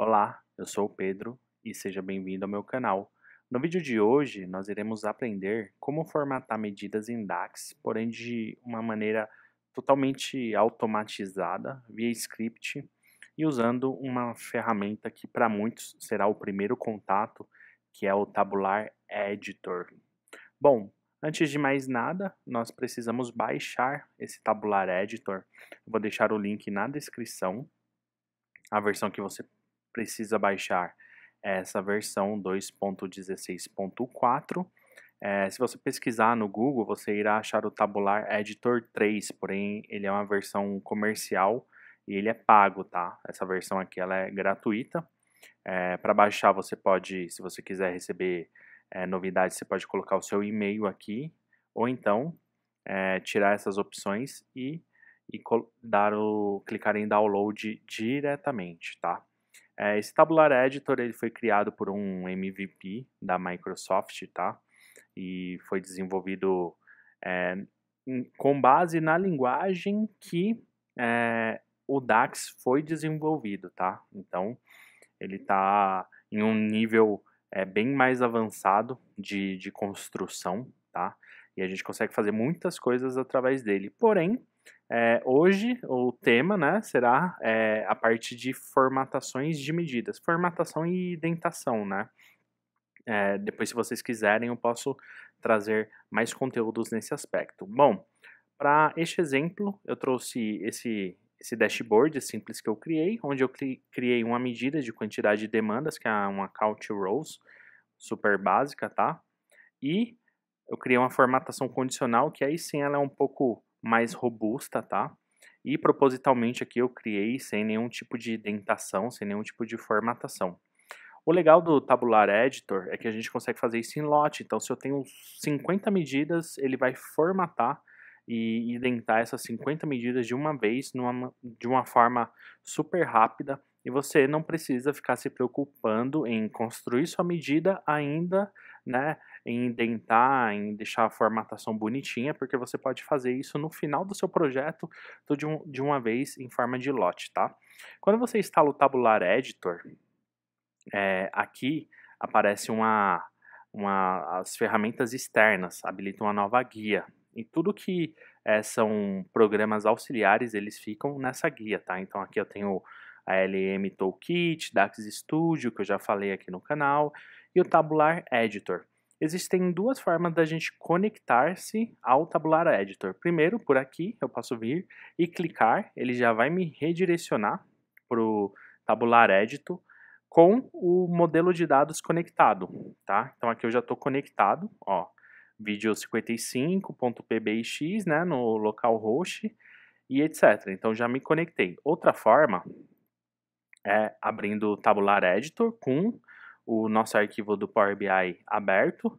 Olá, eu sou o Pedro e seja bem-vindo ao meu canal. No vídeo de hoje, nós iremos aprender como formatar medidas em DAX, porém de uma maneira totalmente automatizada, via script, e usando uma ferramenta que para muitos será o primeiro contato, que é o Tabular Editor. Bom, Antes de mais nada, nós precisamos baixar esse tabular editor. Eu vou deixar o link na descrição, a versão que você precisa baixar essa versão 2.16.4. É, eh, se você pesquisar no Google, você irá achar o tabular Editor 3, porém ele é uma versão comercial e ele é pago, tá? Essa versão aqui ela é gratuita. É, eh, Para baixar, você pode, se você quiser receber é, novidades, você pode colocar o seu e-mail aqui, ou então tirar essas opções e, e dar o, clicar em download diretamente, tá? É, esse Tabular Editor ele foi criado por um MVP da Microsoft, tá? E foi desenvolvido é, com base na linguagem que é, o DAX foi desenvolvido, tá? Então, ele está em um nível é, bem mais avançado de, de construção, tá? E a gente consegue fazer muitas coisas através dele. Porém, é, hoje o tema né, será é, a parte de formatações de medidas, formatação e dentação Né? É, depois, se vocês quiserem, eu posso trazer mais conteúdos nesse aspecto. Bom, para este exemplo, eu trouxe esse, esse dashboard simples que eu criei, onde eu criei uma medida de quantidade de demandas, que é uma call to rows, super básica, tá? E eu criei uma formatação condicional, que aí sim ela é um pouco mais robusta, tá? E propositalmente aqui eu criei sem nenhum tipo de indentação, sem nenhum tipo de formatação. O legal do Tabular Editor é que a gente consegue fazer isso em lote. Então, se eu tenho 50 medidas, ele vai formatar e indentar essas 50 medidas de uma vez, numa, de uma forma super rápida. E você não precisa ficar se preocupando em construir sua medida ainda né, em indentar, em deixar a formatação bonitinha, porque você pode fazer isso no final do seu projeto, tudo de, um, de uma vez em forma de lote, tá? Quando você instala o Tabular Editor, é, aqui aparece uma, uma, as ferramentas externas, habilitam uma nova guia. E tudo que é, são programas auxiliares, eles ficam nessa guia, tá? Então aqui eu tenho a LM Toolkit, DAX Studio, que eu já falei aqui no canal, e o Tabular Editor. Existem duas formas da gente conectar-se ao Tabular Editor. Primeiro, por aqui, eu posso vir e clicar, ele já vai me redirecionar para o Tabular Editor com o modelo de dados conectado, tá? Então aqui eu já estou conectado, ó, vídeo 55.pbx, né, no host e etc. Então já me conectei. Outra forma é abrindo o tabular editor com o nosso arquivo do Power BI aberto,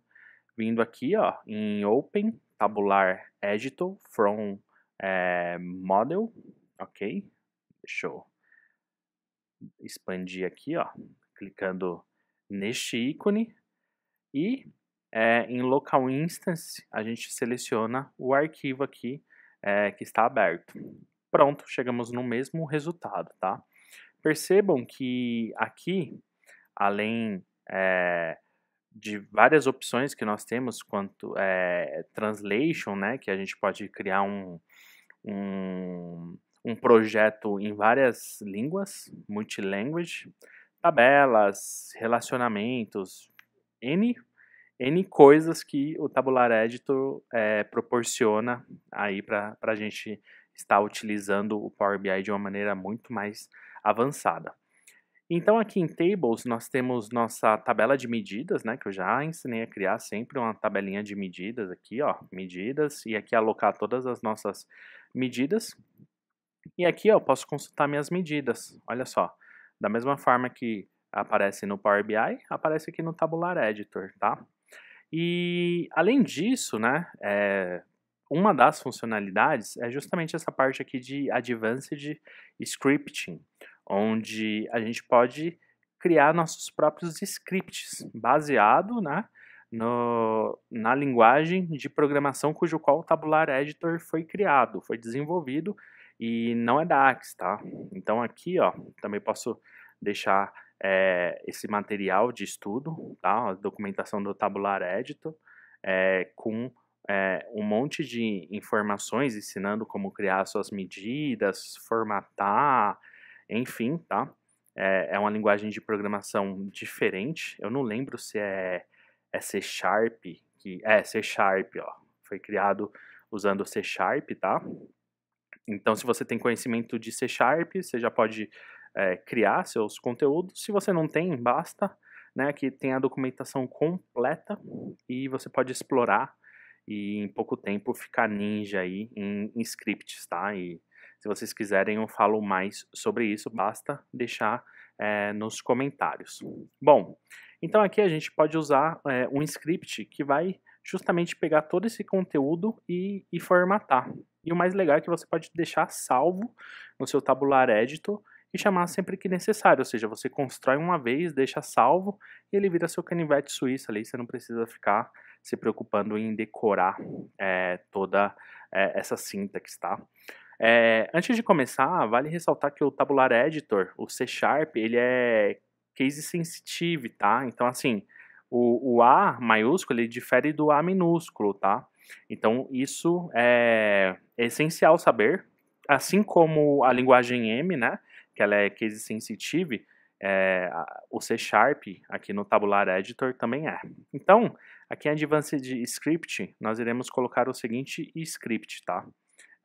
vindo aqui ó, em Open, Tabular Editor from é, Model, ok? Deixa eu expandir aqui, ó, clicando neste ícone e é, em Local Instance a gente seleciona o arquivo aqui é, que está aberto. Pronto, chegamos no mesmo resultado, tá? Percebam que aqui além é, de várias opções que nós temos quanto é, translation, né, que a gente pode criar um, um, um projeto em várias línguas, multilanguage, tabelas, relacionamentos, N, N coisas que o Tabular Editor é, proporciona aí para a gente estar utilizando o Power BI de uma maneira muito mais avançada. Então aqui em tables nós temos nossa tabela de medidas, né, que eu já ensinei a criar sempre uma tabelinha de medidas aqui, ó, medidas, e aqui alocar todas as nossas medidas. E aqui ó, eu posso consultar minhas medidas, olha só, da mesma forma que aparece no Power BI, aparece aqui no Tabular Editor, tá? E além disso, né, é, uma das funcionalidades é justamente essa parte aqui de Advanced Scripting, onde a gente pode criar nossos próprios scripts baseado né, no, na linguagem de programação cujo qual o Tabular Editor foi criado, foi desenvolvido e não é da Axe, tá? Então aqui, ó, também posso deixar é, esse material de estudo, tá? A documentação do Tabular Editor é, com é, um monte de informações ensinando como criar suas medidas, formatar, enfim, tá? É, é uma linguagem de programação diferente. Eu não lembro se é, é C Sharp. Que, é, C Sharp, ó. Foi criado usando C Sharp, tá? Então, se você tem conhecimento de C Sharp, você já pode é, criar seus conteúdos. Se você não tem, basta. Né, que tem a documentação completa e você pode explorar e em pouco tempo ficar ninja aí em, em scripts, tá? E se vocês quiserem, eu falo mais sobre isso, basta deixar é, nos comentários. Bom, então aqui a gente pode usar é, um script que vai justamente pegar todo esse conteúdo e, e formatar. E o mais legal é que você pode deixar salvo no seu tabular editor e chamar sempre que necessário, ou seja, você constrói uma vez, deixa salvo e ele vira seu canivete suíço ali, você não precisa ficar se preocupando em decorar é, toda é, essa sintaxe, tá? É, antes de começar, vale ressaltar que o Tabular Editor, o C Sharp, ele é case sensitive, tá? Então, assim, o, o A maiúsculo, ele difere do A minúsculo, tá? Então, isso é, essencial saber, assim como a linguagem M, né? Que ela é case sensitive, é, o C Sharp aqui no Tabular Editor também é. Então, aqui em Advanced Script, nós iremos colocar o seguinte script, tá?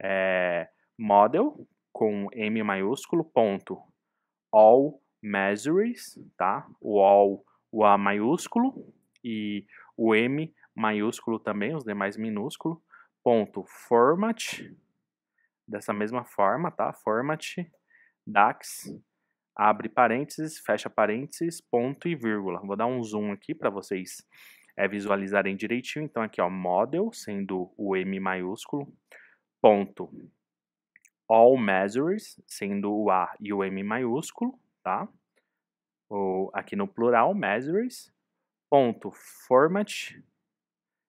É, model com M maiúsculo ponto all measures, tá? O all, o A maiúsculo e o M maiúsculo também, os demais minúsculo, ponto format, dessa mesma forma, tá? Format, DAX, abre parênteses, fecha parênteses, ponto e vírgula. Vou dar um zoom aqui para vocês é, visualizarem direitinho. Então, aqui, ó, model, sendo o M maiúsculo, ponto all measures, sendo o A e o M maiúsculo, tá? Ou aqui no plural, measures, ponto format,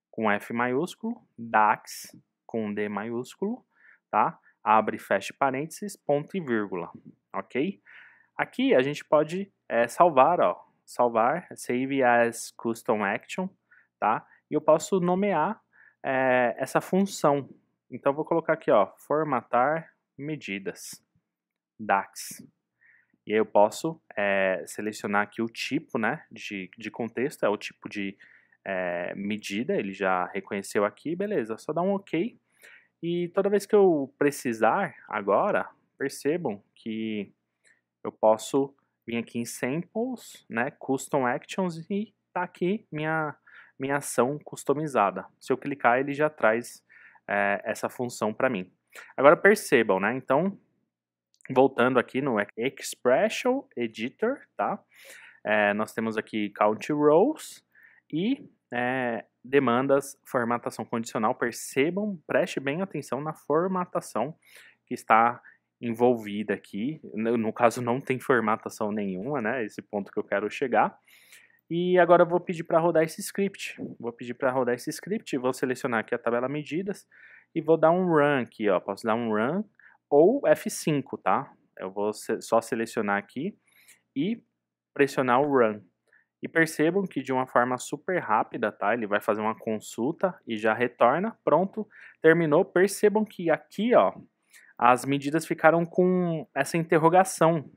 com F maiúsculo, DAX, com D maiúsculo, tá? Abre e fecha parênteses, ponto e vírgula, ok? Aqui a gente pode é, salvar, ó, salvar, save as custom action, tá? E eu posso nomear é, essa função. Então, vou colocar aqui, ó, formatar medidas, DAX. E aí eu posso é, selecionar aqui o tipo né, de, de contexto, é o tipo de é, medida, ele já reconheceu aqui, beleza, só dá um OK. E toda vez que eu precisar agora, percebam que eu posso vir aqui em Samples, né, Custom Actions e tá aqui minha, minha ação customizada. Se eu clicar, ele já traz é, essa função para mim. Agora percebam, né? Então, voltando aqui no Expression Editor, tá? É, nós temos aqui count rows e é, demandas formatação condicional. Percebam, preste bem atenção na formatação que está envolvida aqui. No, no caso, não tem formatação nenhuma, né? Esse ponto que eu quero chegar. E agora eu vou pedir para rodar esse script. Vou pedir para rodar esse script, vou selecionar aqui a tabela medidas e vou dar um run aqui, ó. Posso dar um run ou F5, tá? Eu vou só selecionar aqui e pressionar o run. E percebam que de uma forma super rápida, tá? Ele vai fazer uma consulta e já retorna. Pronto, terminou. Percebam que aqui, ó, as medidas ficaram com essa interrogação.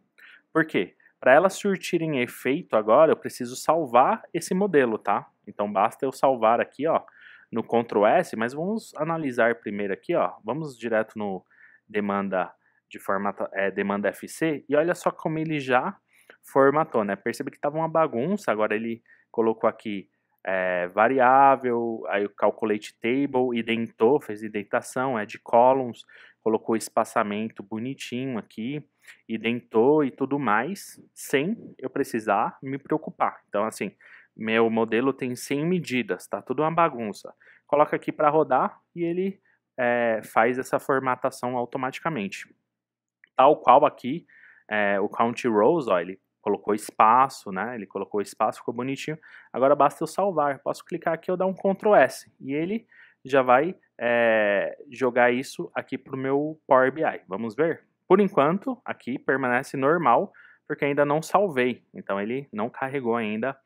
Por quê? Para elas surtirem efeito agora, eu preciso salvar esse modelo, tá? Então basta eu salvar aqui, ó, no Ctrl S, mas vamos analisar primeiro aqui, ó. Vamos direto no demanda de formato, é, demanda FC e olha só como ele já formatou, né? Perceba que estava uma bagunça, agora ele colocou aqui é, variável, aí o calculate table, identou, fez identação, é de columns, colocou espaçamento bonitinho aqui, identou e tudo mais, sem eu precisar me preocupar. Então, assim, meu modelo tem 100 medidas, tá tudo uma bagunça. Coloca aqui para rodar e ele é, faz essa formatação automaticamente. Tal qual aqui, é, o count rows, ó, ele colocou espaço, né? Ele colocou espaço, ficou bonitinho. Agora basta eu salvar. Posso clicar aqui, ou dar um Ctrl S e ele já vai é, jogar isso aqui para o meu Power BI. Vamos ver? Por enquanto, aqui permanece normal, porque ainda não salvei. Então ele não carregou ainda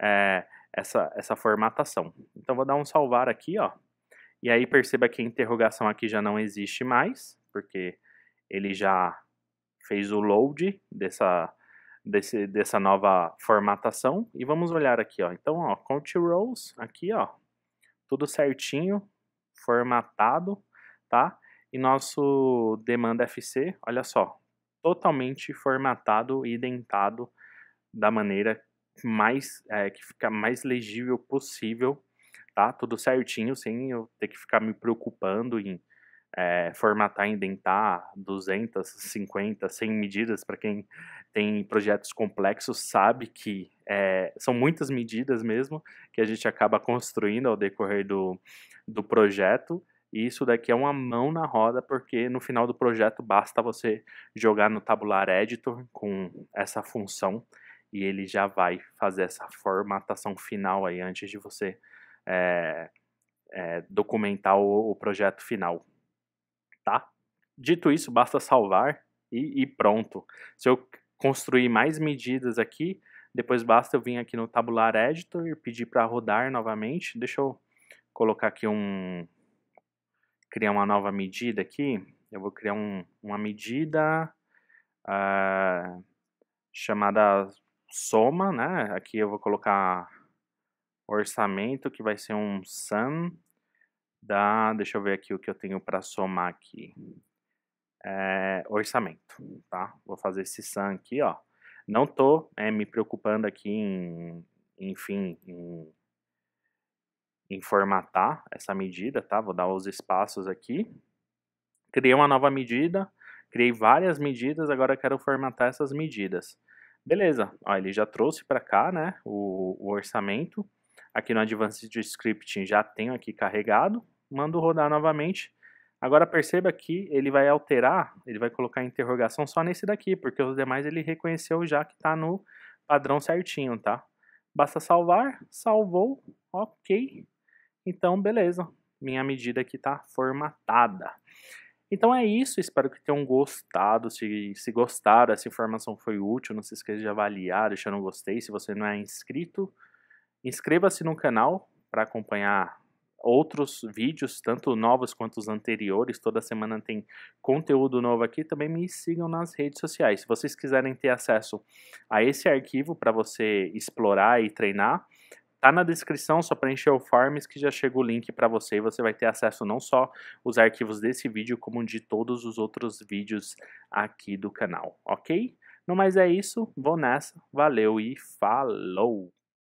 é, essa, essa formatação. Então vou dar um salvar aqui, ó. E aí perceba que a interrogação aqui já não existe mais, porque ele já fez o load dessa, desse, dessa nova formatação. E vamos olhar aqui, ó. Então, ó, count rows aqui, ó, tudo certinho, formatado, tá? E nosso demanda FC, olha só, totalmente formatado e dentado da maneira mais é, que ficar mais legível possível, tá? Tudo certinho, sem eu ter que ficar me preocupando em é, formatar, indentar 250, 100 medidas. Para quem tem projetos complexos sabe que é, são muitas medidas mesmo que a gente acaba construindo ao decorrer do, do projeto. E isso daqui é uma mão na roda, porque no final do projeto basta você jogar no tabular editor com essa função e ele já vai fazer essa formatação final aí antes de você é, é, documentar o, o, projeto final, tá? Dito isso, basta salvar e, e pronto. Se eu construir mais medidas aqui, depois basta eu vir aqui no tabular editor e pedir para rodar novamente. Deixa eu colocar aqui um... criar uma nova medida aqui. Eu vou criar um, uma medida uh, chamada soma, né? Aqui eu vou colocar orçamento, que vai ser um sum da... Deixa eu ver aqui o que eu tenho para somar aqui. É, orçamento, tá? Vou fazer esse sum aqui, ó. Não tô é, me preocupando aqui em, enfim, em, em formatar essa medida, tá? Vou dar os espaços aqui. Criei uma nova medida, criei várias medidas, agora eu quero formatar essas medidas. Beleza, ó, ele já trouxe para cá né, o, o, orçamento. Aqui no Advanced Scripting já tenho aqui carregado. Mando rodar novamente. Agora perceba que ele vai alterar, ele vai colocar interrogação só nesse daqui, porque os demais ele reconheceu já que está no padrão certinho, tá? Basta salvar, salvou, ok. Então, beleza, minha medida aqui está formatada. Então é isso, espero que tenham gostado. Se, se gostaram, essa informação foi útil, não se esqueça de avaliar, deixar um gostei. Se você não é inscrito, inscreva-se no canal para acompanhar outros vídeos, tanto novos quanto os anteriores. Toda semana tem conteúdo novo aqui. Também me sigam nas redes sociais. Se vocês quiserem ter acesso a esse arquivo para você explorar e treinar, Tá na descrição, só preencher o Forms que já chega o link para você e você vai ter acesso não só os arquivos desse vídeo, como de todos os outros vídeos aqui do canal, ok? No mais é isso, vou nessa, valeu e falou!